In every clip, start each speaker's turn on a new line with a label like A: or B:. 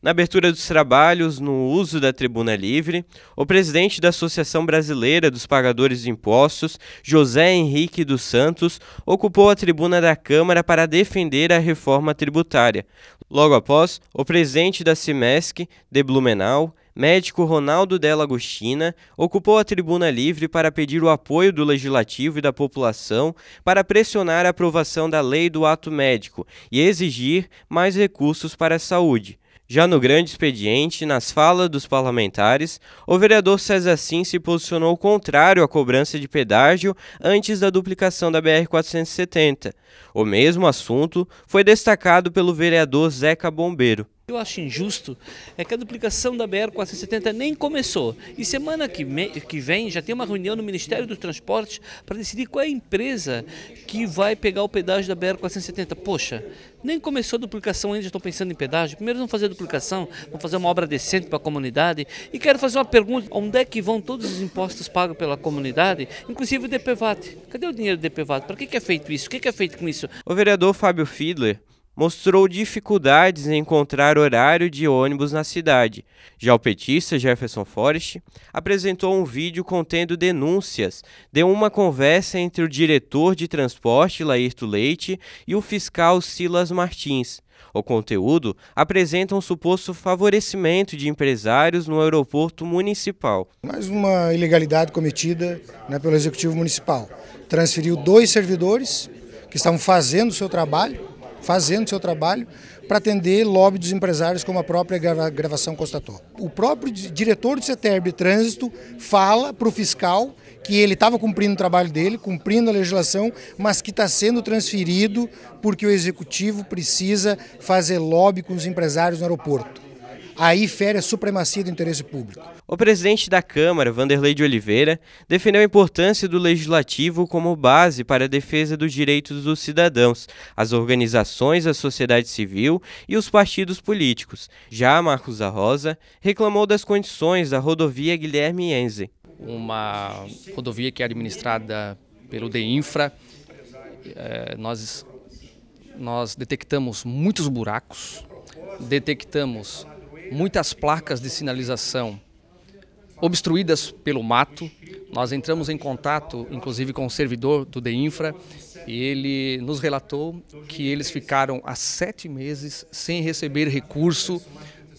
A: Na abertura dos trabalhos, no uso da tribuna livre, o presidente da Associação Brasileira dos Pagadores de Impostos, José Henrique dos Santos, ocupou a tribuna da Câmara para defender a reforma tributária. Logo após, o presidente da CIMESC, de Blumenau, médico Ronaldo Della Agostina, ocupou a tribuna livre para pedir o apoio do legislativo e da população para pressionar a aprovação da lei do ato médico e exigir mais recursos para a saúde. Já no grande expediente, nas falas dos parlamentares, o vereador César Sim se posicionou contrário à cobrança de pedágio antes da duplicação da BR-470. O mesmo assunto foi destacado pelo vereador Zeca Bombeiro.
B: Eu acho injusto é que a duplicação da BR-470 nem começou. E semana que, que vem já tem uma reunião no Ministério dos Transportes para decidir qual é a empresa que vai pegar o pedágio da BR-470. Poxa, nem começou a duplicação ainda, já estão pensando em pedágio. Primeiro vão fazer a duplicação, vão fazer uma obra decente para a comunidade. E quero fazer uma pergunta, onde é que vão todos os impostos pagos pela comunidade, inclusive o DPVAT? Cadê o dinheiro do DPVAT? Para que, que é feito isso? O que, que é feito
A: com isso? O vereador Fábio Fiedler mostrou dificuldades em encontrar horário de ônibus na cidade. Já o petista Jefferson Forrest apresentou um vídeo contendo denúncias de uma conversa entre o diretor de transporte Laírto Leite e o fiscal Silas Martins. O conteúdo apresenta um suposto favorecimento de empresários no aeroporto municipal.
C: Mais uma ilegalidade cometida né, pelo Executivo Municipal. Transferiu dois servidores que estavam fazendo o seu trabalho fazendo seu trabalho para atender lobby dos empresários, como a própria gravação constatou. O próprio diretor do CETERB Trânsito fala para o fiscal que ele estava cumprindo o trabalho dele, cumprindo a legislação, mas que está sendo transferido porque o executivo precisa fazer lobby com os empresários no aeroporto aí fere a supremacia do interesse público.
A: O presidente da Câmara, Vanderlei de Oliveira, defendeu a importância do legislativo como base para a defesa dos direitos dos cidadãos, as organizações, a sociedade civil e os partidos políticos. Já Marcos da Rosa reclamou das condições da rodovia Guilherme Enze.
B: Uma rodovia que é administrada pelo DEINFRA, é, nós, nós detectamos muitos buracos, detectamos muitas placas de sinalização obstruídas pelo mato. Nós entramos em contato, inclusive, com o servidor do DEINFRA e ele nos relatou que eles ficaram há sete meses sem receber recurso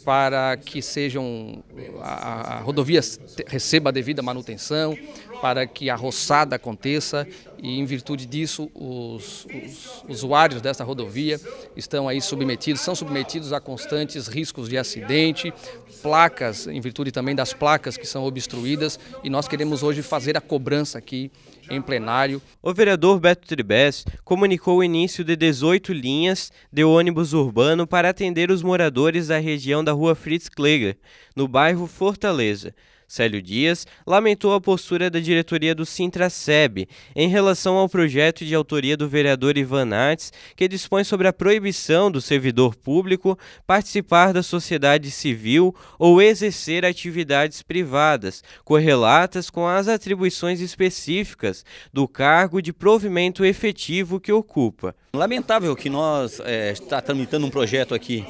B: para que sejam a, a rodovia receba a devida manutenção, para que a roçada aconteça e em virtude disso os, os usuários desta rodovia estão aí submetidos, são submetidos a constantes riscos de acidente, placas, em virtude também das placas que são obstruídas e nós queremos hoje fazer a cobrança aqui em plenário. O vereador Beto Tribes comunicou
A: o início de 18 linhas de ônibus urbano para atender os moradores da região da rua Fritz Kleger, no bairro Fortaleza. Célio Dias, lamentou a postura da diretoria do Sintraceb em relação ao projeto de autoria do vereador Ivan Artes, que dispõe sobre a proibição do servidor público participar da sociedade civil ou exercer atividades privadas, correlatas com as atribuições específicas do cargo de provimento efetivo que ocupa. Lamentável que nós é, está tramitando um projeto aqui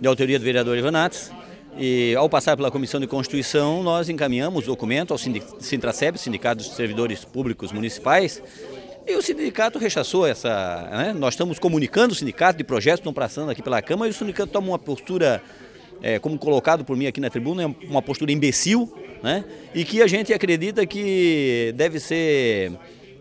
A: de autoria do vereador
D: Ivanates, e ao passar pela Comissão de Constituição, nós encaminhamos o documento ao Sintraceb, Sindicato dos Servidores Públicos Municipais, e o sindicato rechaçou essa. Né? Nós estamos comunicando o sindicato de projetos que estão passando aqui pela Câmara e o sindicato toma uma postura, é, como colocado por mim aqui na tribuna, é uma postura imbecil, né? e que a gente acredita que deve ser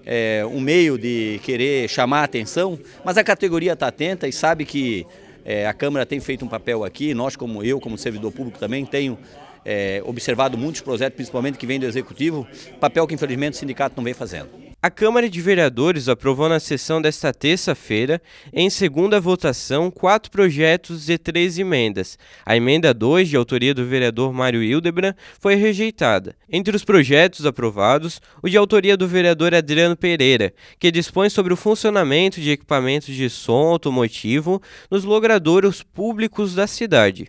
D: é, um meio de querer chamar a atenção, mas a categoria está atenta e sabe que é, a Câmara tem feito um papel aqui, nós como eu, como servidor público também, tenho é, observado muitos projetos, principalmente que vêm do Executivo,
A: papel que infelizmente o sindicato não vem fazendo. A Câmara de Vereadores aprovou na sessão desta terça-feira, em segunda votação, quatro projetos e três emendas. A emenda 2, de autoria do vereador Mário Hildebrand, foi rejeitada. Entre os projetos aprovados, o de autoria do vereador Adriano Pereira, que dispõe sobre o funcionamento de equipamentos de som automotivo nos logradouros públicos da cidade.